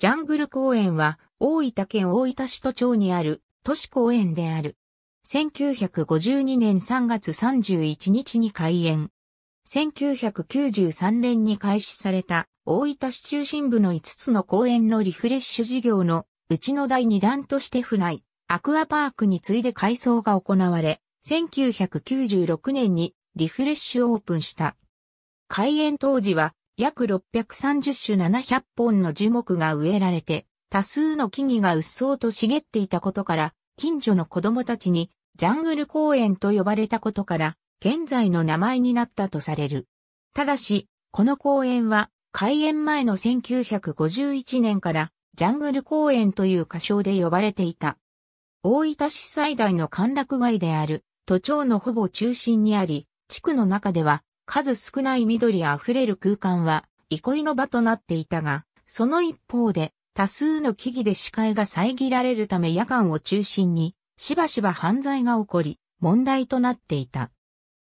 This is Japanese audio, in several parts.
ジャングル公園は大分県大分市都庁にある都市公園である。1952年3月31日に開園。1993年に開始された大分市中心部の5つの公園のリフレッシュ事業のうちの第2弾として府内、アクアパークに次いで改装が行われ、1996年にリフレッシュオープンした。開園当時は約630種700本の樹木が植えられて、多数の木々がうっそうと茂っていたことから、近所の子供たちにジャングル公園と呼ばれたことから、現在の名前になったとされる。ただし、この公園は開園前の1951年からジャングル公園という仮称で呼ばれていた。大分市最大の歓楽街である都庁のほぼ中心にあり、地区の中では数少ない緑あふれる空間は、憩いの場となっていたが、その一方で、多数の木々で視界が遮られるため夜間を中心に、しばしば犯罪が起こり、問題となっていた。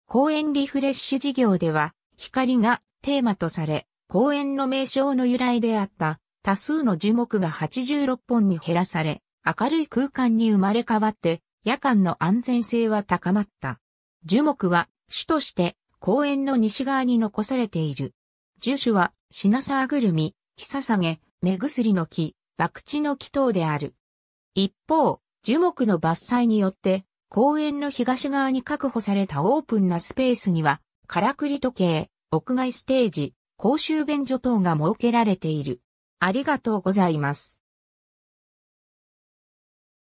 公園リフレッシュ事業では、光がテーマとされ、公園の名称の由来であった多数の樹木が86本に減らされ、明るい空間に生まれ変わって、夜間の安全性は高まった。樹木は主として公園の西側に残されている。樹種は、シナサーグルミ、キササゲ、目薬の木、爆地の木等である。一方、樹木の伐採によって、公園の東側に確保されたオープンなスペースには、からくり時計、屋外ステージ、公衆便所等が設けられている。ありがとうございます。